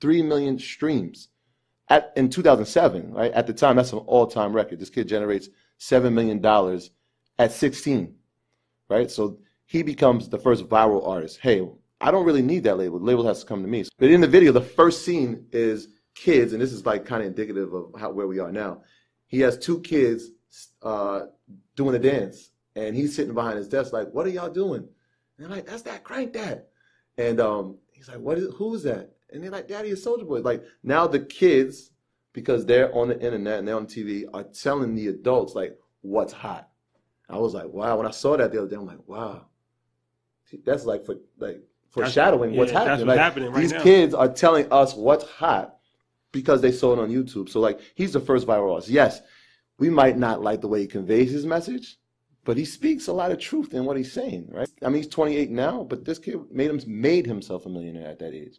3 million streams at, in 2007, right? At the time, that's an all time record. This kid generates $7 million at 16, right? So he becomes the first viral artist. Hey, I don't really need that label. The label has to come to me. But in the video, the first scene is kids, and this is like kind of indicative of how where we are now. He has two kids uh, doing a dance, and he's sitting behind his desk like, "What are y'all doing?" And i like, "That's that crank that." And um, he's like, "What is? Who's that?" And they're like, Daddy, a Soldier Boy. Like now the kids, because they're on the internet and they're on TV, are telling the adults like what's hot. I was like, wow. When I saw that the other day, I'm like, wow. That's like for like foreshadowing that's, what's yeah, happening. What's like, happening right these now. kids are telling us what's hot because they saw it on YouTube. So like he's the first viral artist. Yes, we might not like the way he conveys his message, but he speaks a lot of truth in what he's saying, right? I mean, he's 28 now, but this kid made him made himself a millionaire at that age.